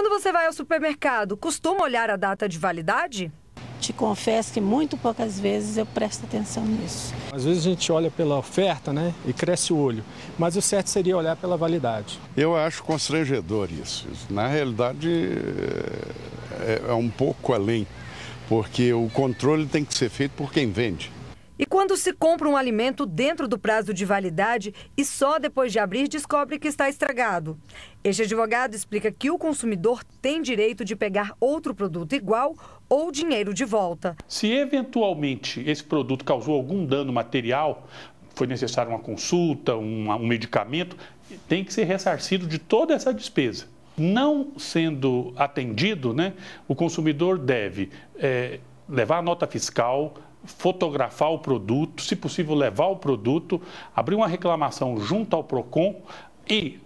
Quando você vai ao supermercado, costuma olhar a data de validade? Te confesso que muito poucas vezes eu presto atenção nisso. Às vezes a gente olha pela oferta, né, e cresce o olho, mas o certo seria olhar pela validade. Eu acho constrangedor isso. Na realidade, é, é um pouco além, porque o controle tem que ser feito por quem vende. E quando se compra um alimento dentro do prazo de validade e só depois de abrir descobre que está estragado? Este advogado explica que o consumidor tem direito de pegar outro produto igual ou dinheiro de volta. Se eventualmente esse produto causou algum dano material, foi necessária uma consulta, um, um medicamento, tem que ser ressarcido de toda essa despesa não sendo atendido, né, o consumidor deve é, levar a nota fiscal, fotografar o produto, se possível levar o produto, abrir uma reclamação junto ao Procon e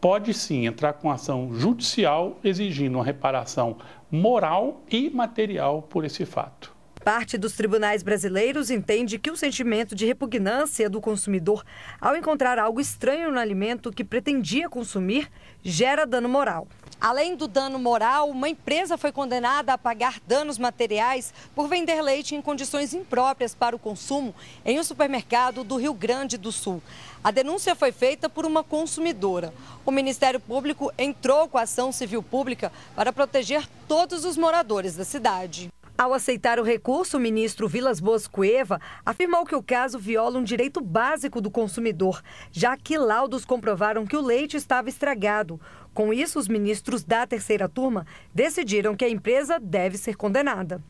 pode sim entrar com ação judicial exigindo uma reparação moral e material por esse fato. Parte dos tribunais brasileiros entende que o sentimento de repugnância do consumidor ao encontrar algo estranho no alimento que pretendia consumir gera dano moral. Além do dano moral, uma empresa foi condenada a pagar danos materiais por vender leite em condições impróprias para o consumo em um supermercado do Rio Grande do Sul. A denúncia foi feita por uma consumidora. O Ministério Público entrou com a ação civil pública para proteger todos os moradores da cidade. Ao aceitar o recurso, o ministro Vilas Boas Cueva afirmou que o caso viola um direito básico do consumidor, já que laudos comprovaram que o leite estava estragado. Com isso, os ministros da terceira turma decidiram que a empresa deve ser condenada.